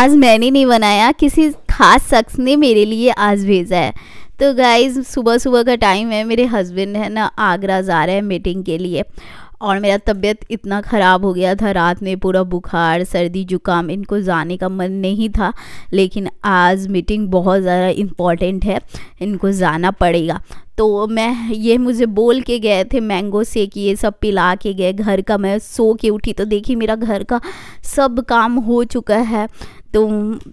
आज मैंने नहीं बनाया किसी ख़ास शख्स ने मेरे लिए आज भेजा है तो गाइज सुबह सुबह का टाइम है मेरे हस्बैंड है ना आगरा जा रहे हैं मीटिंग के लिए और मेरा तबीयत इतना ख़राब हो गया था रात में पूरा बुखार सर्दी जुकाम इनको जाने का मन नहीं था लेकिन आज मीटिंग बहुत ज़्यादा इम्पॉर्टेंट है इनको जाना पड़ेगा तो मैं ये मुझे बोल के गए थे मैंगो से कि ये सब पिला के गए घर का मैं सो के उठी तो देखी मेरा घर का सब काम हो चुका है तो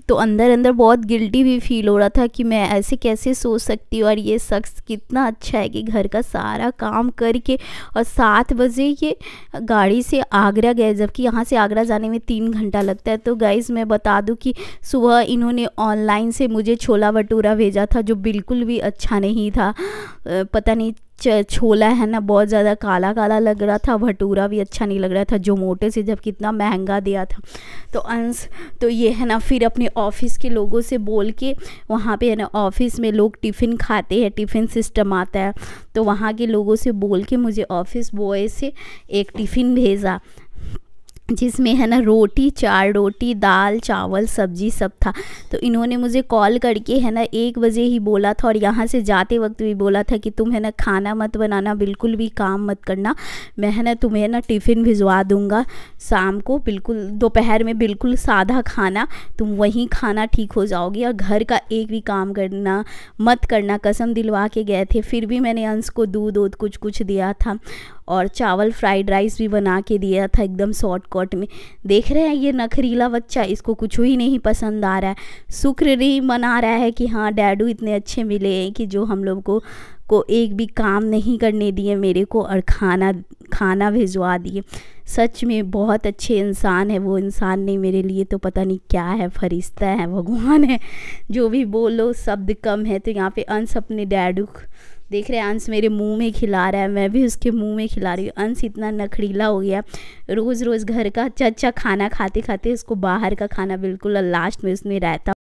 तो अंदर अंदर बहुत गिल्टी भी फील हो रहा था कि मैं ऐसे कैसे सोच सकती हूँ और ये शख्स कितना अच्छा है कि घर का सारा काम करके और सात बजे ये गाड़ी से आगरा गए जबकि यहाँ से आगरा जाने में तीन घंटा लगता है तो गाइज़ मैं बता दूँ कि सुबह इन्होंने ऑनलाइन से मुझे छोला भटूरा भेजा था जो बिल्कुल भी अच्छा नहीं था पता नहीं छोला है ना बहुत ज़्यादा काला काला लग रहा था भटूरा भी अच्छा नहीं लग रहा था जो मोटे से जब कितना महंगा दिया था तो अंश तो ये है ना फिर अपने ऑफिस के लोगों से बोल के वहाँ पे है ना ऑफिस में लोग टिफ़िन खाते हैं टिफ़िन सिस्टम आता है तो वहाँ के लोगों से बोल के मुझे ऑफिस बॉय से एक टिफ़िन भेजा जिसमें है ना रोटी चार रोटी दाल चावल सब्जी सब था तो इन्होंने मुझे कॉल करके है ना एक बजे ही बोला था और यहाँ से जाते वक्त भी बोला था कि तुम है ना खाना मत बनाना बिल्कुल भी काम मत करना मैं है ना तुम्हें ना टिफ़िन भिजवा दूँगा शाम को बिल्कुल दोपहर में बिल्कुल सादा खाना तुम वहीं खाना ठीक हो जाओगे और घर का एक भी काम करना मत करना कसम दिलवा के गए थे फिर भी मैंने अंश को दूध वूध कुछ कुछ दिया था और चावल फ्राइड राइस भी बना के दिया था एकदम शॉर्टकट में देख रहे हैं ये नखरीला बच्चा इसको कुछ ही नहीं पसंद आ रहा है शुक्र नहीं मना रहा है कि हाँ डैडू इतने अच्छे मिले हैं कि जो हम लोग को को एक भी काम नहीं करने दिए मेरे को और खाना खाना भिजवा दिए सच में बहुत अच्छे इंसान है वो इंसान नहीं मेरे लिए तो पता नहीं क्या है फरिश्ता है भगवान है जो भी बोलो शब्द कम है तो यहाँ पे अंश अपने डैडू देख रहे हैं अंश मेरे मुंह में खिला रहा है मैं भी उसके मुंह में खिला रही हूँ अंश इतना नखड़ीला हो गया रोज़ रोज़ घर का अच्छा अच्छा खाना खाते खाते उसको बाहर का खाना बिल्कुल लास्ट में उसने रहता